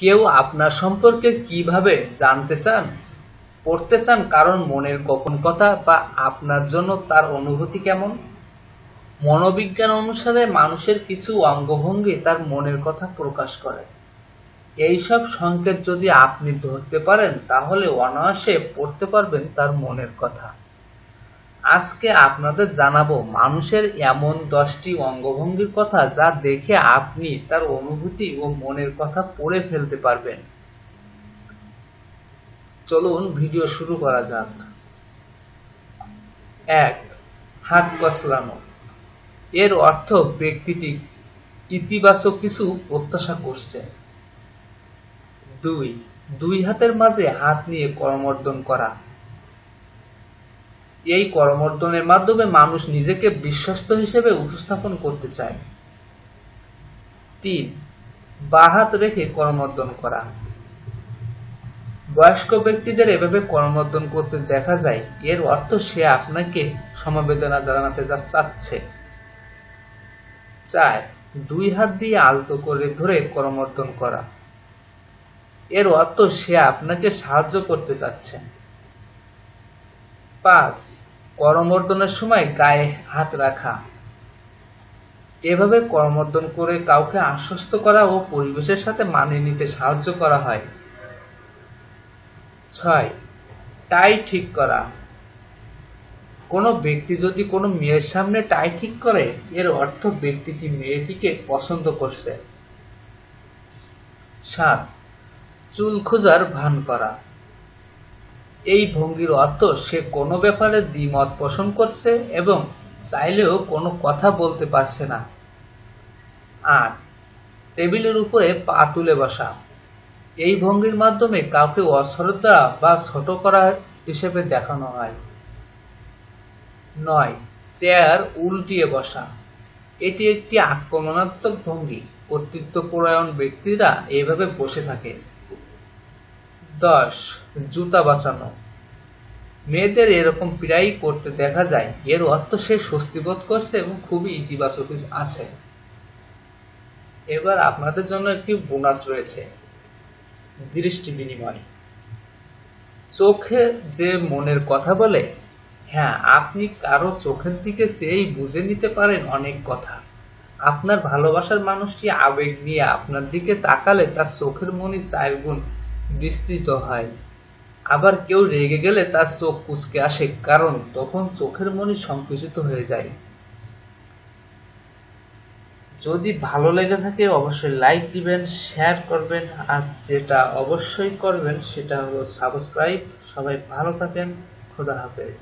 কেউ আপনার সম্পর্কে কিভাবে জানতে চান, পড়তে চান কারণ মনের গোপন কথা বা আপনার জন্য তার অনুভূতি কেমন? মনোবিজ্ঞান অনুসারে মানুষের কিছু অঙ্গভঙ্গি তার মনের কথা প্রকাশ করে। এইসব সংকেত যদি আপনি ধরতে পারেন তাহলে অনায়াসে পড়তে পারবেন তার মনের কথা। আজকে আপনাদের জানাবো মানুষের এমন দশটি অঙ্গভঙ্গির কথা যা দেখে আপনি তার অনুভূতি ও মনের কথা পড়ে ফেলতে পারবেন চলুন ভিডিও শুরু করা যাক এক হাত কসলানো এর অর্থ ব্যক্তিটি ইতিবাচক কিছু প্রত্যাশা করছে দুই দুই হাতের মাঝে হাত নিয়ে করমর্দন করা এই করমর্দনের মাধ্যমে মানুষ নিজেকে বিশ্বস্ত হিসেবে উপস্থাপন করতে চায় তিন বাহাত রেখে করমর্দন করা বয়স্ক ব্যক্তিদের এভাবে করমর্দন করতে দেখা যায় এর অর্থ সে আপনাকে সমবেদনা জানাতে যা চাচ্ছে চার দুই হাত দিয়ে আলতো করে ধরে করমর্দন করা এর অর্থ সে আপনাকে সাহায্য করতে চাচ্ছে পাঁচ করমর্দনের সময় গায়ে হাত রাখা এভাবে করমর্দন করে কাউকে আশ্বস্ত করা ও পরিবেশের সাথে মানিয়ে নিতে সাহায্য করা হয় ছয় টাই ঠিক করা কোনো ব্যক্তি যদি কোনো মেয়ের সামনে টাই ঠিক করে এর অর্থ ব্যক্তিটি মেয়েটিকে পছন্দ করছে সাত চুল খোঁজার ভান করা এই ভঙ্গির অর্থ সে কোনো ব্যাপারে দ্বিমত পোষণ করছে এবং চাইলেও কোনো কথা বলতে পারছে না আর টেবিলের উপরে পা তুলে বসা এই ভঙ্গির মাধ্যমে কাউকে অশ্রদ্ধা বা ছোট করা হিসেবে দেখানো হয় নয় চেয়ার উল্টিয়ে বসা এটি একটি আক্রমণাত্মক ভঙ্গি কর্তৃত্বপরায়ণ ব্যক্তিরা এভাবে বসে থাকে দশ জুতা বাঁচানো মেয়েদের এরকম প্রায়ই করতে দেখা যায় এর অর্থ সে স্বস্তি বোধ করছে এবং খুবই ইতিবাচক আছে এবার আপনাদের জন্য একটি বোনাস রয়েছে দৃষ্টি বিনিময় চোখে যে মনের কথা বলে হ্যাঁ আপনি কারো চোখের দিকে সেই বুঝে নিতে পারেন অনেক কথা আপনার ভালোবাসার মানুষটি আবেগ নিয়ে আপনার দিকে তাকালে তার চোখের মনি গুণ বিস্তৃত হয় আবার কেউ রেগে গেলে তার চোখ কুচকে আসে কারণ তখন চোখের মনি সংকুচিত হয়ে যায় যদি ভালো লেগে থাকে অবশ্যই লাইক দিবেন শেয়ার করবেন আর যেটা অবশ্যই করবেন সেটা হলো সাবস্ক্রাইব সবাই ভালো থাকেন খোদা হাফেজ